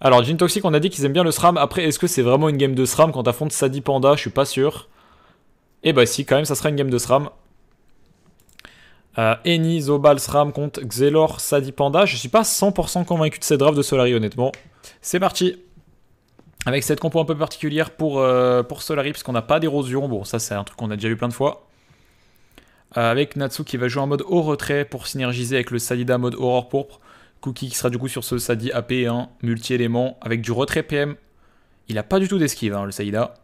Alors, Gin Toxic, on a dit qu'ils aiment bien le SRAM. Après, est-ce que c'est vraiment une game de SRAM quand affronte Sadi Panda Je suis pas sûr. Et eh bah, si, quand même, ça sera une game de SRAM. Euh, Eni, Zobal, SRAM contre Xelor, Sadi Panda. Je suis pas 100% convaincu de cette draft de Solari, honnêtement. C'est parti avec cette compo un peu particulière pour, euh, pour Solari, puisqu'on n'a pas d'érosion. Bon, ça, c'est un truc qu'on a déjà vu plein de fois. Euh, avec Natsu qui va jouer en mode au retrait pour synergiser avec le Salida mode Aurore Pourpre. Cookie qui sera du coup sur ce Sadi AP1, hein, multi-élément, avec du retrait PM. Il n'a pas du tout d'esquive, hein, le Saïda.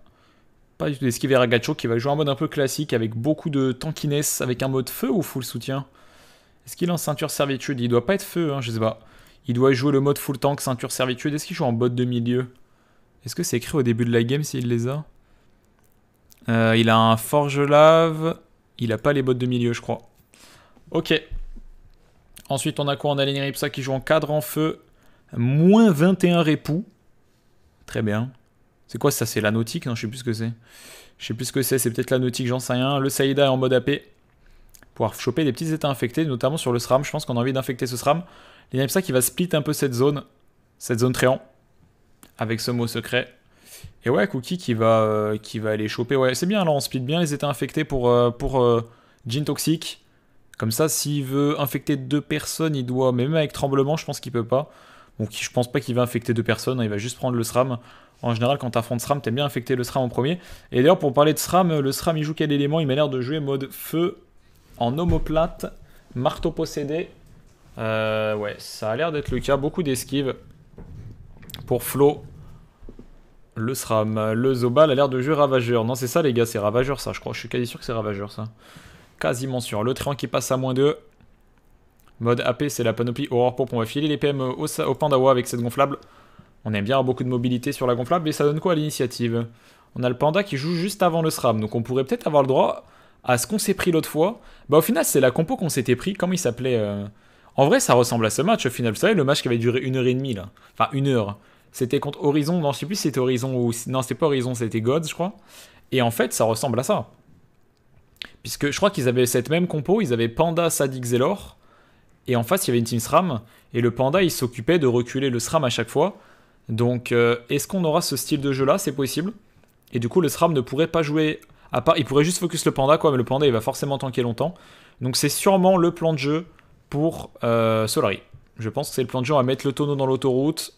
Pas du tout d'esquive et Ragacho qui va jouer en mode un peu classique avec beaucoup de tankiness, avec un mode feu ou full soutien Est-ce qu'il est en ceinture servitude Il doit pas être feu, hein, je sais pas. Il doit jouer le mode full tank, ceinture servitude. Est-ce qu'il joue en bot de milieu Est-ce que c'est écrit au début de la game s'il les a euh, Il a un forge lave. Il a pas les bottes de milieu, je crois. Ok, Ensuite, on a quoi On a Pour qui joue en cadre en feu. Moins 21 répoux. Très bien. C'est quoi ça C'est la nautique Non, je sais plus ce que c'est. Je sais plus ce que c'est, c'est peut-être la nautique, j'en sais rien. Le Saïda est en mode AP. Pour choper des petits états infectés, notamment sur le SRAM. Je pense qu'on a envie d'infecter ce SRAM. Lenny qui va split un peu cette zone. Cette zone tréant. Avec ce mot secret. Et ouais, Cookie qui va, euh, qui va aller choper. Ouais, c'est bien, là on split bien les états infectés pour, euh, pour Jean euh, Toxique. Comme ça, s'il veut infecter deux personnes, il doit, mais même avec tremblement, je pense qu'il peut pas. Donc je pense pas qu'il va infecter deux personnes, hein, il va juste prendre le SRAM. En général, quand t'affrontes SRAM, t'aimes bien infecter le SRAM en premier. Et d'ailleurs, pour parler de SRAM, le SRAM, il joue quel élément Il m'a l'air de jouer mode feu, en omoplate, marteau possédé. Euh, ouais, ça a l'air d'être le cas. Beaucoup d'esquives. Pour Flo, le SRAM. Le Zobal a l'air de jouer ravageur. Non, c'est ça, les gars, c'est ravageur, ça, je crois. Je suis quasi sûr que c'est ravageur, ça. Quasiment sur Le triangle qui passe à moins 2. Mode AP, c'est la panoplie Aurore pour On va filer les PM au, panda Pandawa avec cette gonflable. On aime bien beaucoup de mobilité sur la gonflable. Et ça donne quoi à l'initiative On a le Panda qui joue juste avant le SRAM. Donc on pourrait peut-être avoir le droit à ce qu'on s'est pris l'autre fois. Bah au final, c'est la compo qu'on s'était pris. Comment il s'appelait euh En vrai, ça ressemble à ce match au final. Vous savez, le match qui avait duré une heure et demie là. Enfin, une heure. C'était contre Horizon. Non, je sais plus si c'était Horizon ou. Non, c'était pas Horizon, c'était Gods, je crois. Et en fait, ça ressemble à ça. Puisque je crois qu'ils avaient cette même compo, ils avaient Panda, Sadik, Zelor, et en face il y avait une team SRAM, et le Panda il s'occupait de reculer le SRAM à chaque fois. Donc euh, est-ce qu'on aura ce style de jeu là C'est possible. Et du coup le SRAM ne pourrait pas jouer, à part, il pourrait juste focus le Panda quoi, mais le Panda il va forcément tanker longtemps. Donc c'est sûrement le plan de jeu pour euh, Solari. Je pense que c'est le plan de jeu, on va mettre le tonneau dans l'autoroute.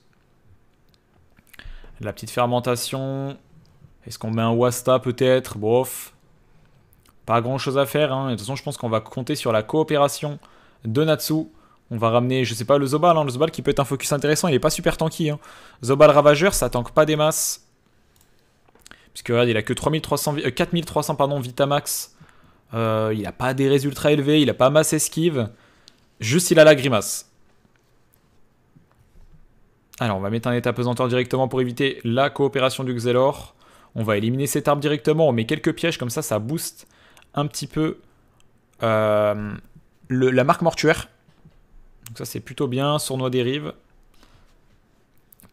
La petite fermentation. Est-ce qu'on met un Wasta peut-être Bof pas grand chose à faire. Hein. de toute façon, je pense qu'on va compter sur la coopération de Natsu. On va ramener, je sais pas, le Zobal. Hein. Le Zobal qui peut être un focus intéressant. Il est pas super tanky. Hein. Zobal Ravageur, ça tanque pas des masses. Puisque regarde, il a que 3300, 4300 euh, pardon, Vitamax. Euh, il a pas des résultats élevés. Il a pas masse esquive. Juste, il a la grimace. Alors, on va mettre un état pesanteur directement pour éviter la coopération du Xelor. On va éliminer cet arbre directement. On met quelques pièges comme ça, ça booste un petit peu euh, la marque mortuaire. Donc ça c'est plutôt bien, sournois dérive.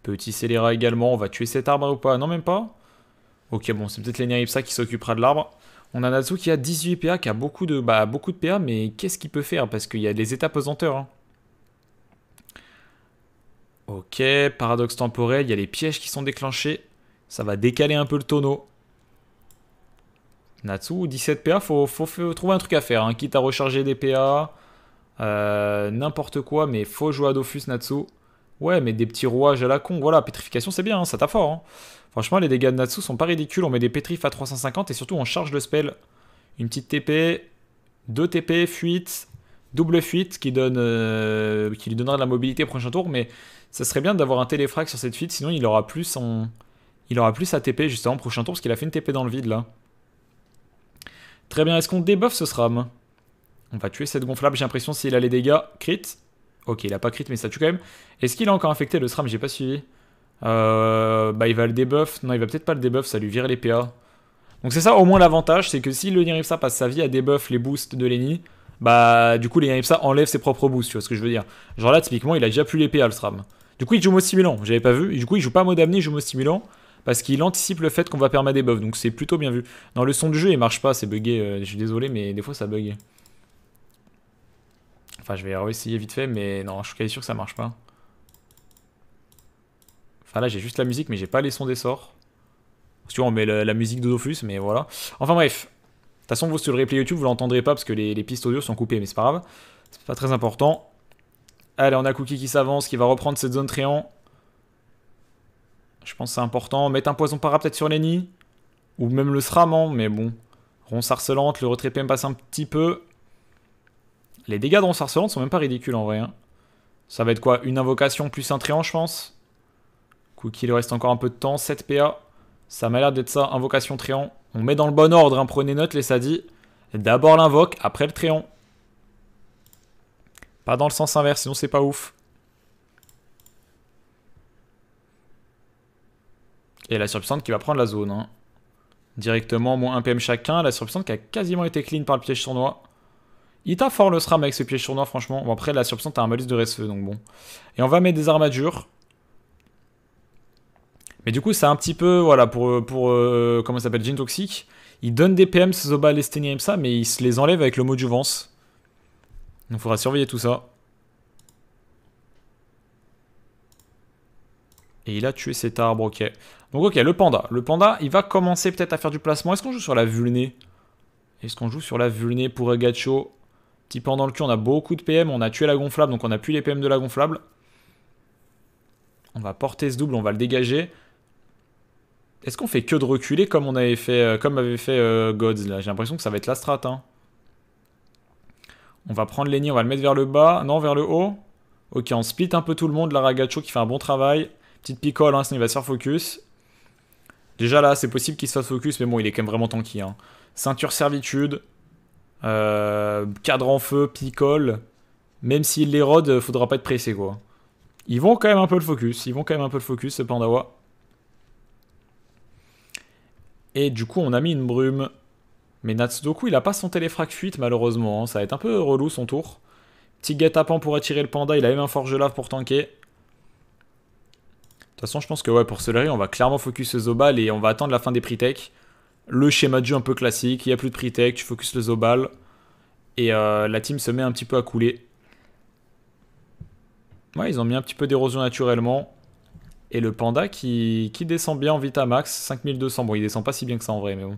Petit scélérat également, on va tuer cet arbre ou pas Non même pas. Ok bon c'est peut-être l'Eneripsa qui s'occupera de l'arbre. On a Natsu qui a 18 PA, qui a beaucoup de, bah, beaucoup de PA, mais qu'est-ce qu'il peut faire Parce qu'il y a les étapes pesanteurs. Hein. Ok, paradoxe temporel, il y a les pièges qui sont déclenchés. Ça va décaler un peu le tonneau. Natsu, 17 PA, faut, faut, trouver un truc à faire, hein, quitte à recharger des PA, euh, n'importe quoi, mais faut jouer à Dofus Natsu. Ouais, mais des petits rouages à la con, voilà, pétrification c'est bien, hein, ça t'a fort. Hein. Franchement, les dégâts de Natsu sont pas ridicules, on met des pétrifs à 350 et surtout on charge le spell. Une petite TP, 2 TP, fuite, double fuite qui, donne, euh, qui lui donnera de la mobilité au prochain tour, mais ça serait bien d'avoir un téléfrag sur cette fuite, sinon il aura plus son, Il aura plus à TP justement au prochain tour parce qu'il a fait une TP dans le vide là. Très bien, est-ce qu'on débuffe ce SRAM On va tuer cette gonflable, j'ai l'impression s'il a les dégâts. Crit. Ok, il a pas crit, mais ça tue quand même. Est-ce qu'il a encore infecté le SRAM J'ai pas suivi. Euh, bah il va le debuff, Non, il va peut-être pas le debuff, ça lui vire les PA. Donc c'est ça au moins l'avantage, c'est que si le ça passe sa vie à debuff les boosts de Lenny, bah du coup les ça enlève ses propres boosts, tu vois ce que je veux dire. Genre là typiquement il a déjà plus les PA le SRAM. Du coup il joue mot stimulant, j'avais pas vu. Du coup il joue pas mode damné, il joue stimulant parce qu'il anticipe le fait qu'on va permettre des buffs, donc c'est plutôt bien vu. Non, le son du jeu, il marche pas, c'est buggé, euh, je suis désolé, mais des fois ça bug. Enfin, je vais essayer vite fait, mais non, je suis sûr que ça marche pas. Enfin là, j'ai juste la musique, mais j'ai pas les sons des sorts. Tu vois, on met la, musique de mais voilà. Enfin bref, de toute façon, vous sur le replay YouTube, vous l'entendrez pas parce que les, pistes audio sont coupées, mais c'est pas grave. C'est pas très important. Allez, on a Cookie qui s'avance, qui va reprendre cette zone triant je pense que c'est important. Mettre un poison para peut-être sur Lenny. Ou même le Sraman, mais bon. Ronce harcelante, le retrait PM passe un petit peu. Les dégâts de ronce harcelante sont même pas ridicules en vrai. Hein. Ça va être quoi Une invocation plus un tréant je pense. cookie qu'il reste encore un peu de temps. 7 PA. Ça m'a l'air d'être ça. Invocation tréant, On met dans le bon ordre. Hein. Prenez note, les sadis. D'abord l'invoque, après le tréant, Pas dans le sens inverse, sinon c'est pas ouf. Et la surpuissante qui va prendre la zone. Hein. Directement, moins 1 PM chacun. La surpuissante qui a quasiment été clean par le piège tournois Il t'a fort le SRAM avec ce piège tournois franchement. Bon, après, la surpuissante a un malus de reste donc bon. Et on va mettre des armatures. Mais du coup, c'est un petit peu, voilà, pour, pour euh, comment ça s'appelle, Jean Toxic. Il donne des PM, Zoba, et ça, mais il se les enlève avec le mot Vance. Donc, il faudra surveiller tout ça. Et il a tué cet arbre, ok. Donc ok, le panda. Le panda, il va commencer peut-être à faire du placement. Est-ce qu'on joue sur la vulnée Est-ce qu'on joue sur la vulnée pour Ragacho Petit pendant le cul, on a beaucoup de PM. On a tué la gonflable, donc on a plus les PM de la gonflable. On va porter ce double, on va le dégager. Est-ce qu'on fait que de reculer comme on avait fait, Godz euh, comme avait fait euh, Gods là J'ai l'impression que ça va être la strat. Hein. On va prendre Lenny, on va le mettre vers le bas. Non, vers le haut. Ok, on split un peu tout le monde. La Ragacho qui fait un bon travail. Petite picole, hein, sinon il va se faire focus. Déjà là, c'est possible qu'il se fasse focus, mais bon, il est quand même vraiment tanky. Hein. Ceinture servitude, euh, cadre en feu, picole. Même s'il les ne euh, faudra pas être pressé, quoi. Ils vont quand même un peu le focus. Ils vont quand même un peu le focus, ce Pandawa. Et du coup, on a mis une brume. Mais Natsudoku, il a pas son téléfrac fuite, malheureusement. Hein. Ça va être un peu relou, son tour. Petit guet-apens pour attirer le panda. Il a même un forge lave pour tanker toute façon, je pense que ouais, pour Celery on va clairement focus le Zobal et on va attendre la fin des prix tech Le schéma du jeu un peu classique, il n'y a plus de prix tech tu focuses le Zobal. Et euh, la team se met un petit peu à couler. Ouais, ils ont mis un petit peu d'érosion naturellement. Et le panda qui, qui descend bien en max, 5200. Bon, il descend pas si bien que ça en vrai, mais bon.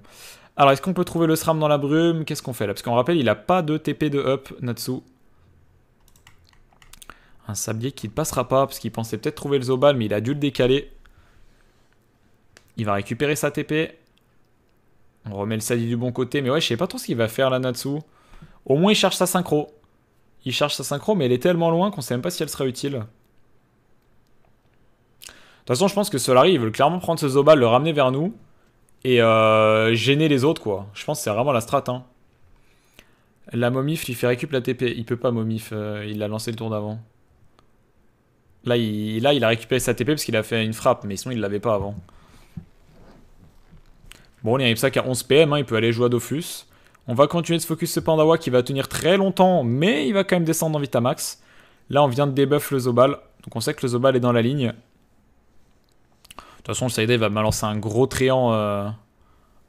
Alors, est-ce qu'on peut trouver le SRAM dans la brume Qu'est-ce qu'on fait là Parce qu'on rappelle, il a pas de TP de up, Natsu. Un sablier qui ne passera pas, parce qu'il pensait peut-être trouver le Zobal, mais il a dû le décaler. Il va récupérer sa TP. On remet le sablier du bon côté, mais ouais, je sais pas trop ce qu'il va faire là, Natsu. Au moins, il cherche sa synchro. Il cherche sa synchro, mais elle est tellement loin qu'on sait même pas si elle sera utile. De toute façon, je pense que Solari, ils veulent clairement prendre ce Zobal, le ramener vers nous, et euh, gêner les autres, quoi. Je pense que c'est vraiment la strat, hein. La momif, il fait récup la TP. Il peut pas momif, euh, il l'a lancé le tour d'avant. Là il, a récupéré sa TP parce qu'il a fait une frappe, mais sinon il l'avait pas avant. Bon, il y a ça 11 PM, hein, il peut aller jouer à Dofus. On va continuer de se focus ce Pandawa qui va tenir très longtemps, mais il va quand même descendre en Vitamax. Là, on vient de débuff le Zobal, donc on sait que le Zobal est dans la ligne. De toute façon, le Saïdé va me lancer un gros triant euh,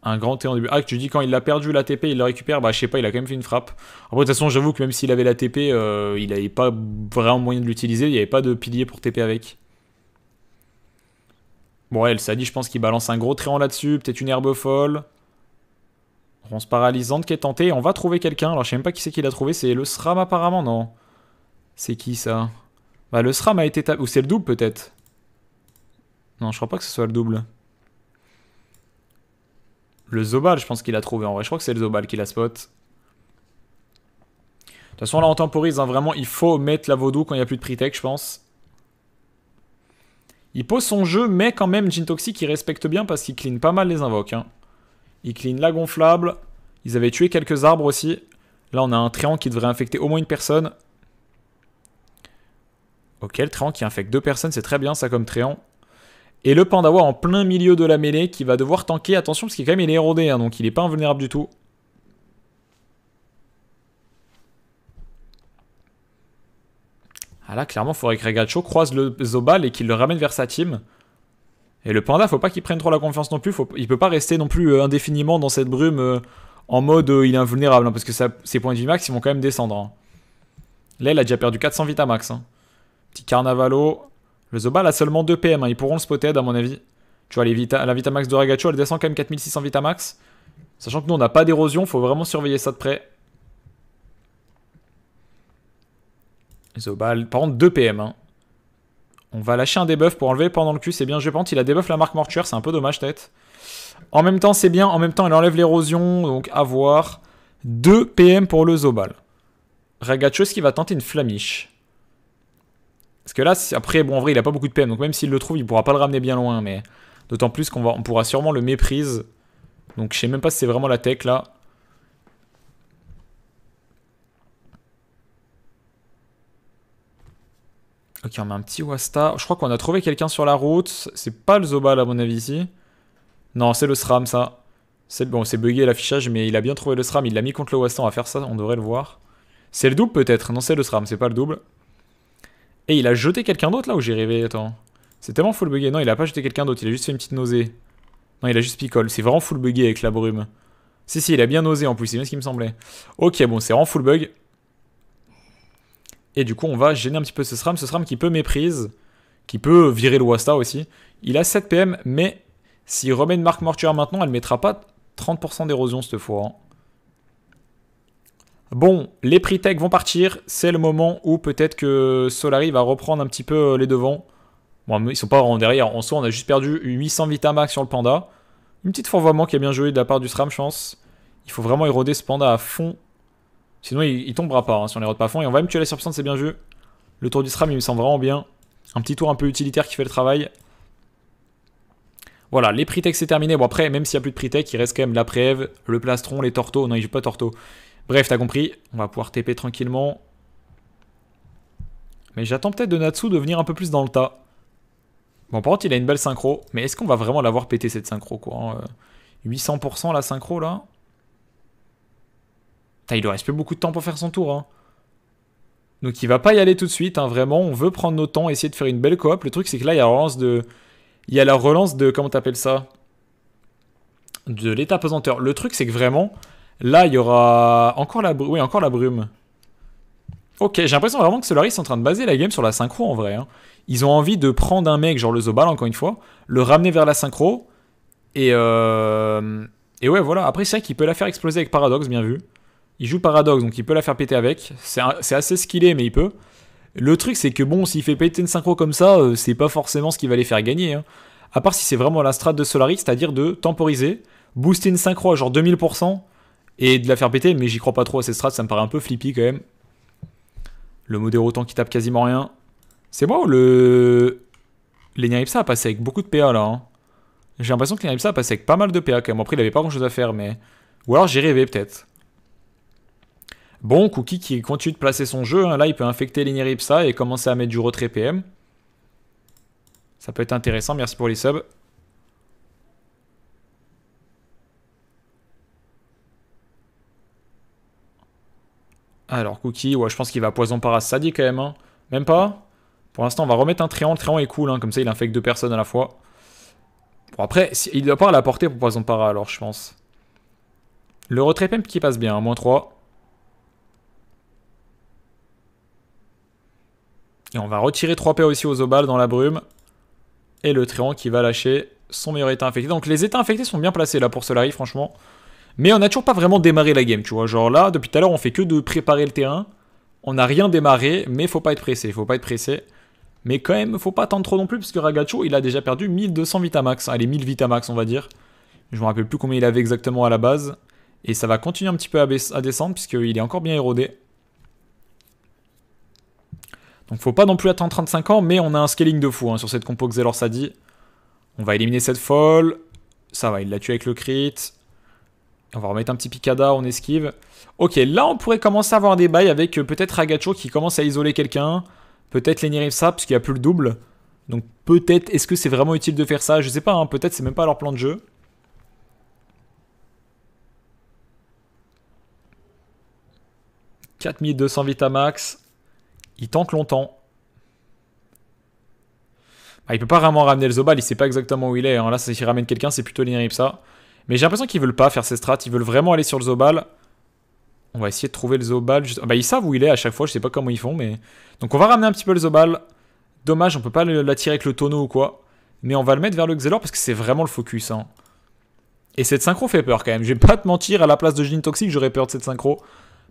un grand T en début. Ah, tu dis quand il a perdu la TP il le récupère, bah je sais pas, il a quand même fait une frappe. Après, de toute façon, j'avoue que même s'il avait la TP euh, il n'avait pas vraiment moyen de l'utiliser, il n'y avait pas de pilier pour TP avec. Bon, elle, ça dit, je pense qu'il balance un gros tréant là-dessus, peut-être une herbe folle. Ronce paralysante qui est tentée, on va trouver quelqu'un. Alors, je sais même pas qui c'est qui l'a trouvé, c'est le SRAM apparemment, non C'est qui ça Bah, le SRAM a été tapé. Ou c'est le double peut-être Non, je crois pas que ce soit le double. Le Zobal, je pense qu'il a trouvé en vrai. Je crois que c'est le Zobal qui la spot. De toute façon, là, on temporise. Hein. Vraiment, il faut mettre la vaudou quand il n'y a plus de pre je pense. Il pose son jeu, mais quand même, Jintoxic, qui respecte bien parce qu'il clean pas mal les invoques. Hein. Il clean la gonflable. Ils avaient tué quelques arbres aussi. Là, on a un Tréant qui devrait infecter au moins une personne. Ok, le Tréant qui infecte deux personnes, c'est très bien ça comme Tréant. Et le Pandawa en plein milieu de la mêlée qui va devoir tanker. Attention, parce qu'il quand même il est érodé, hein, donc il n'est pas invulnérable du tout. Ah là, clairement, il faudrait que Regacho croise le Zobal et qu'il le ramène vers sa team. Et le Panda, faut pas qu'il prenne trop la confiance non plus. Il il peut pas rester non plus euh, indéfiniment dans cette brume euh, en mode euh, il est invulnérable. Hein, parce que ses points de vie max, ils vont quand même descendre. Hein. Là, il a déjà perdu 400 à max. Petit Carnavalo. Le Zobal a seulement 2 PM, hein. ils pourront le spotted à mon avis. Tu vois, les la Vitamax de Ragacho, elle descend quand même 4600 Vitamax. Sachant que nous, on n'a pas d'érosion, faut vraiment surveiller ça de près. Zobal, par contre 2 PM. Hein. On va lâcher un debuff pour enlever pendant le cul, c'est bien. Je pense il a debuff la marque mortuaire, c'est un peu dommage tête. En même temps, c'est bien. En même temps, elle enlève l'érosion, donc avoir voir. 2 PM pour le Zobal. Ragacho, qui va tenter une flamiche parce que là, après, bon, en vrai, il a pas beaucoup de PM, donc même s'il le trouve, il pourra pas le ramener bien loin, mais d'autant plus qu'on on pourra sûrement le méprise. Donc je sais même pas si c'est vraiment la tech, là. Ok, on a un petit Wasta. Je crois qu'on a trouvé quelqu'un sur la route. C'est pas le Zobal, à mon avis, ici. Non, c'est le SRAM, ça. bon, c'est bugué l'affichage, mais il a bien trouvé le SRAM. Il l'a mis contre le Wasta. On va faire ça, on devrait le voir. C'est le double, peut-être. Non, c'est le SRAM, c'est pas le double. Et eh, il a jeté quelqu'un d'autre là où j'ai rêvé, attends. C'est tellement full bugué. Non, il a pas jeté quelqu'un d'autre, il a juste fait une petite nausée. Non, il a juste picole. C'est vraiment full bugué avec la brume. Si, si, il a bien nausé en plus, c'est bien ce qui me semblait. Ok, bon, c'est vraiment full bug. Et du coup, on va gêner un petit peu ce SRAM. Ce SRAM qui peut méprise, qui peut virer le Wasta aussi. Il a 7 PM, mais s'il remet une marque mortuaire maintenant, elle mettra pas 30% d'érosion cette fois. Hein. Bon, les prix tech vont partir. C'est le moment où peut-être que Solari va reprendre un petit peu euh, les devants. Bon, ils sont pas vraiment derrière. En soi, on a juste perdu 800 max sur le Panda. Une petite fourvoiement qui a bien joué de la part du SRAM, je pense. Il faut vraiment éroder ce Panda à fond. Sinon, il, il tombera pas hein, si on l'érode pas à fond. Et on va même tuer la surpuissance, c'est bien joué. Le tour du SRAM, il me semble vraiment bien. Un petit tour un peu utilitaire qui fait le travail. Voilà, les prix tech c'est terminé. Bon après, même s'il n'y a plus de prix tech, il reste quand même la préve, le plastron, les tortos. Non, il joue pas torto. Bref, t'as compris, on va pouvoir TP tranquillement. Mais j'attends peut-être de Natsu de venir un peu plus dans le tas. Bon, par contre, il a une belle synchro, mais est-ce qu'on va vraiment l'avoir pété cette synchro, quoi 800% hein, euh, la synchro, là Putain, il lui reste plus beaucoup de temps pour faire son tour, hein. Donc il va pas y aller tout de suite, hein, vraiment, on veut prendre nos temps, essayer de faire une belle coop. Le truc c'est que là il y a la relance de... Il y a la relance de... Comment t'appelles ça De l'état pesanteur. Le truc c'est que vraiment, Là, il y aura encore la, oui, encore la brume. Ok, j'ai l'impression vraiment que Solaris est en train de baser la game sur la synchro en vrai. Hein. Ils ont envie de prendre un mec, genre le Zobal encore une fois, le ramener vers la synchro, et, euh, et ouais, voilà. Après, c'est vrai qu'il peut la faire exploser avec Paradox, bien vu. Il joue Paradox, donc il peut la faire péter avec. C'est assez skillé, mais il peut. Le truc, c'est que bon, s'il fait péter une synchro comme ça, euh, c'est pas forcément ce qui va les faire gagner. Hein. À part si c'est vraiment la strat de Solaris, c'est-à-dire de temporiser, booster une synchro à genre 2000%, et de la faire péter, mais j'y crois pas trop à cette strat, ça me paraît un peu flippy quand même. Le modéro autant qui tape quasiment rien. C'est bon le... Lénia a passé avec beaucoup de PA là. Hein. J'ai l'impression que Lénia Ripsa a passé avec pas mal de PA quand même. Après, il avait pas grand chose à faire, mais. Ou alors j'ai rêvé peut-être. Bon, Cookie qui continue de placer son jeu. Hein. Là, il peut infecter Lénia et commencer à mettre du retrait PM. Ça peut être intéressant. Merci pour les subs. Ah, alors, Cookie, ouais, je pense qu'il va poison parasadi quand même. Hein. Même pas Pour l'instant, on va remettre un triangle. Le triangle est cool, hein, comme ça, il infecte deux personnes à la fois. Bon, après, il doit pas la porter pour poison para, alors, je pense. Le retrait pimp qui passe bien, moins 3. Et on va retirer 3 paires aussi aux obales dans la brume. Et le triangle qui va lâcher son meilleur état infecté. Donc les états infectés sont bien placés là pour Solari, franchement. Mais on n'a toujours pas vraiment démarré la game, tu vois. Genre là, depuis tout à l'heure, on fait que de préparer le terrain. On n'a rien démarré, mais faut pas être pressé, faut pas être pressé. Mais quand même, faut pas attendre trop non plus, parce que Ragacho, il a déjà perdu 1200 Vitamax. Allez, 1000 Vitamax, on va dire. Je me rappelle plus combien il avait exactement à la base. Et ça va continuer un petit peu à, descendre, puisqu'il est encore bien érodé. Donc faut pas non plus attendre 35 ans, mais on a un scaling de fou hein, sur cette compo que Xelor dit On va éliminer cette folle. Ça va, il l'a tué avec le crit on va remettre un petit picada, on esquive. Ok, là on pourrait commencer à avoir des bails avec euh, peut-être Ragacho qui commence à isoler quelqu'un. Peut-être les ça parce qu'il n'y a plus le double. Donc peut-être, est-ce que c'est vraiment utile de faire ça Je sais pas, hein. peut-être c'est même pas leur plan de jeu. « 4200 max. Il tente longtemps. Il ah, il peut pas vraiment ramener le Zobal, il sait pas exactement où il est. Hein. Là, s'il ramène quelqu'un, c'est plutôt ça. Mais j'ai l'impression qu'ils veulent pas faire ces strats, ils veulent vraiment aller sur le Zobal. On va essayer de trouver le Zobal. Ah, bah, ils savent où il est à chaque fois, je sais pas comment ils font, mais... Donc on va ramener un petit peu le Zobal. Dommage, on peut pas l'attirer avec le tonneau ou quoi. Mais on va le mettre vers le Xelor parce que c'est vraiment le focus. Hein. Et cette synchro fait peur quand même. Je vais pas te mentir, à la place de Jin Toxic, j'aurais peur de cette synchro.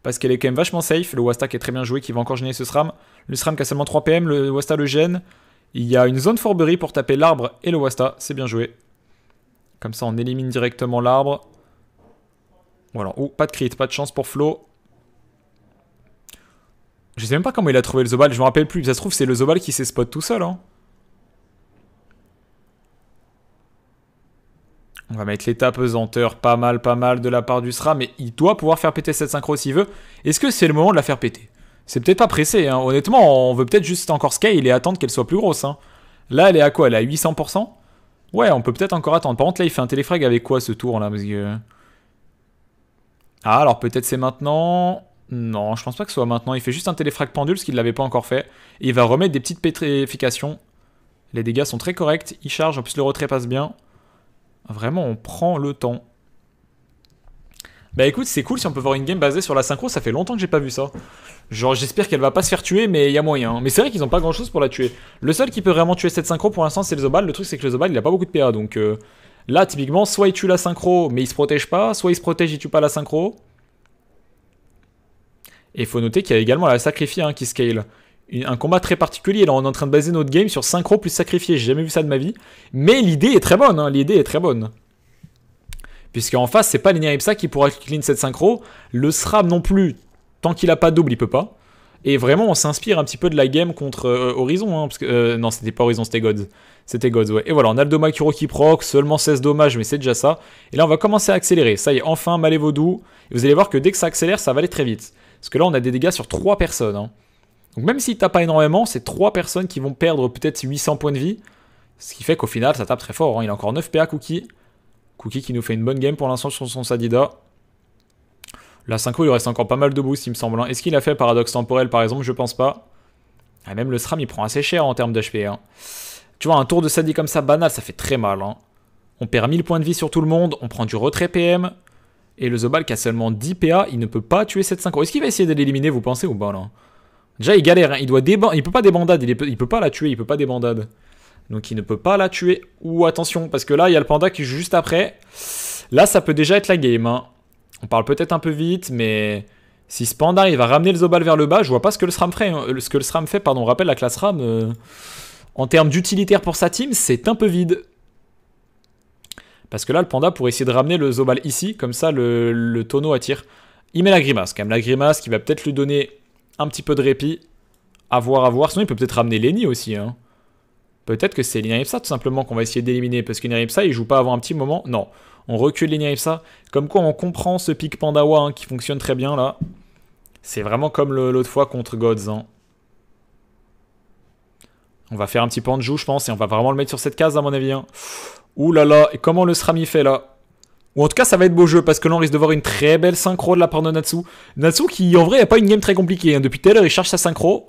Parce qu'elle est quand même vachement safe. Le Wasta qui est très bien joué, qui va encore gêner ce SRAM. Le SRAM qui a seulement 3 PM, le Wasta le gêne. Il y a une zone forberie pour taper l'arbre et le Wasta. C'est bien joué. Comme ça, on élimine directement l'arbre. Voilà. Oh, pas de crit, pas de chance pour Flo. Je sais même pas comment il a trouvé le Zobal, je me rappelle plus. Ça se trouve, c'est le Zobal qui s'est spot tout seul. Hein. On va mettre l'état pesanteur, pas mal, pas mal de la part du SRA, mais il doit pouvoir faire péter cette synchro s'il veut. Est-ce que c'est le moment de la faire péter C'est peut-être pas pressé, hein. honnêtement, on veut peut-être juste encore scale et attendre qu'elle soit plus grosse. Hein. Là, elle est à quoi Elle est à 800% Ouais, on peut peut-être encore attendre. Par contre, là, il fait un téléfrag avec quoi ce tour là Ah, alors peut-être c'est maintenant. Non, je pense pas que ce soit maintenant. Il fait juste un téléfrag pendule, ce qu'il ne l'avait pas encore fait. Et il va remettre des petites pétrifications. Les dégâts sont très corrects. Il charge, en plus le retrait passe bien. Vraiment, on prend le temps. Bah écoute, c'est cool si on peut voir une game basée sur la synchro, ça fait longtemps que j'ai pas vu ça. Genre j'espère qu'elle va pas se faire tuer, mais il y a moyen. Hein. Mais c'est vrai qu'ils ont pas grand chose pour la tuer. Le seul qui peut vraiment tuer cette synchro pour l'instant c'est le Zobal, le truc c'est que le Zobal il a pas beaucoup de PA, donc euh, là typiquement soit il tue la synchro mais il se protège pas, soit il se protège il tue pas la synchro. Et faut noter qu'il y a également la sacrifiée hein, qui scale un combat très particulier. Là, on est en train de baser notre game sur synchro plus sacrifié. J'ai jamais vu ça de ma vie. Mais l'idée est très bonne. Hein. L'idée est très bonne. Puisqu'en face, c'est pas Linear Ipsa qui pourra clean cette synchro. Le SRAM non plus, tant qu'il a pas double, il peut pas. Et vraiment, on s'inspire un petit peu de la game contre euh, Horizon. Hein, parce que, euh, non, c'était pas Horizon, c'était Gods. C'était Gods, ouais. Et voilà, on a le Doma qui proc, seulement 16 dommages, mais c'est déjà ça. Et là, on va commencer à accélérer. Ça y est, enfin, Malévodou vaudou. Et vous allez voir que dès que ça accélère, ça va aller très vite. Parce que là, on a des dégâts sur 3 personnes. Hein. Donc même s'il tape pas énormément, c'est 3 personnes qui vont perdre peut-être 800 points de vie. Ce qui fait qu'au final, ça tape très fort. Hein. Il a encore 9 PA Cookie. Cookie qui nous fait une bonne game pour l'instant sur son Sadida. La synchro, il reste encore pas mal de boost, il me semble. Hein. Est-ce qu'il a fait paradoxe temporel, par exemple Je pense pas. Et ah, même le SRAM, il prend assez cher en termes d'HP. Hein. Tu vois, un tour de Sadi comme ça, banal, ça fait très mal. Hein. On perd 1000 points de vie sur tout le monde, on prend du retrait PM. Et le Zobal qui a seulement 10 PA, il ne peut pas tuer cette synchro. Est-ce qu'il va essayer de l'éliminer, vous pensez, ou pas, Déjà, il galère, il doit il peut pas débandade, il peut pas la tuer, il peut pas débandade. Donc il ne peut pas la tuer. Ou attention, parce que là, il y a le panda qui joue juste après. Là, ça peut déjà être la game. Hein. On parle peut-être un peu vite, mais si ce panda il va ramener le Zobal vers le bas, je vois pas ce que le SRAM fait. Hein. Euh, ce que le SRAM fait, pardon, rappelle la classe ram euh, en termes d'utilitaire pour sa team, c'est un peu vide. Parce que là, le panda pourrait essayer de ramener le Zobal ici, comme ça le, tonneau attire. Il met la grimace, quand même la grimace qui va peut-être lui donner un petit peu de répit. À voir, à voir. Sinon, il peut peut-être ramener Lenny aussi. Hein. Peut-être que c'est l'Inaripsa tout simplement qu'on va essayer d'éliminer, parce qu'Inaripsa il joue pas avant un petit moment. Non, on recule l'Inaripsa. Comme quoi on comprend ce pic Pandawa hein, qui fonctionne très bien là. C'est vraiment comme l'autre fois contre Godz. Hein. On va faire un petit pan de je pense, et on va vraiment le mettre sur cette case à mon avis. Oulala. Hein. Ouh là là, et comment le Srami fait là ou en tout cas, ça va être beau jeu parce que là, on risque de voir une très belle synchro de la part de Natsu. Natsu qui, en vrai, n'a pas une game très compliquée. Depuis tout à l'heure, il cherche sa synchro.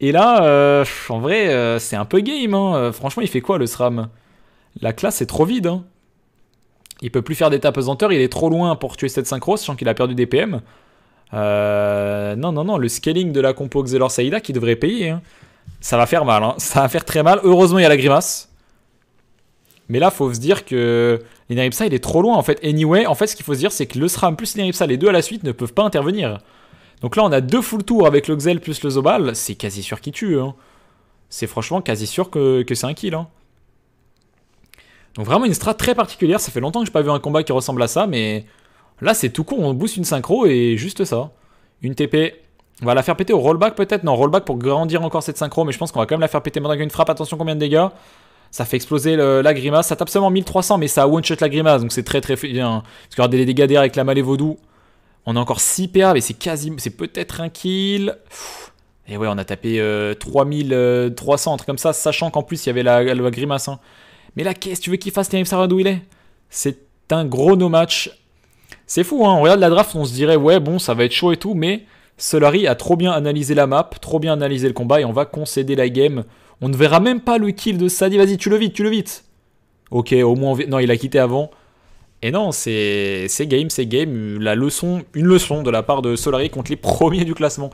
Et là, euh, en vrai, euh, c'est un peu game. Hein. Euh, franchement, il fait quoi le SRAM La classe est trop vide. Hein. Il peut plus faire d'état pesanteur. Il est trop loin pour tuer cette synchro, sachant qu'il a perdu des PM. non, non, non. Le scaling de la compo Xelor Saïda qui devrait payer. Hein. Ça va faire mal. Hein. Ça va faire très mal. Heureusement, il y a la grimace. Mais là, faut se dire que l'Inaripsa, il est trop loin en fait. Anyway, en fait, ce qu'il faut se dire, c'est que le SRAM plus l'Inaripsa, les deux à la suite, ne peuvent pas intervenir. Donc là, on a deux full tours avec le Xel plus le Zobal. C'est quasi sûr qu'il tue. Hein. C'est franchement quasi sûr que, c'est un kill. Hein. Donc vraiment une strat très particulière. Ça fait longtemps que j'ai pas vu un combat qui ressemble à ça, mais là, c'est tout con. On booste une synchro et juste ça. Une TP. On va la faire péter au rollback peut-être Non, rollback pour grandir encore cette synchro, mais je pense qu'on va quand même la faire péter maintenant une frappe. Attention combien de dégâts ça fait exploser la grimace. Ça tape seulement 1300, mais ça one-shot la grimace, donc c'est très très bien. Parce qu'il y aura des dégâts d'air avec la malévaudou. vaudou. On a encore 6 PA, mais c'est quasi, c'est peut-être un kill. Et ouais, on a tapé 3300, euh, euh, un truc comme ça, sachant qu'en plus, il y avait la, la grimace. Hein. Mais la caisse, tu veux qu'il fasse les Savoir d'où il est C'est un gros no match. C'est fou, hein. On regarde la draft, on se dirait, ouais, bon, ça va être chaud et tout, mais Solari a trop bien analysé la map, trop bien analysé le combat, et on va concéder la game. On ne verra même pas le kill de Sadi. Vas-y, tu le vites, tu le vite. Ok, au moins, non, il a quitté avant. Et non, c'est game, c'est game. La leçon, une leçon de la part de Solari contre les premiers du classement.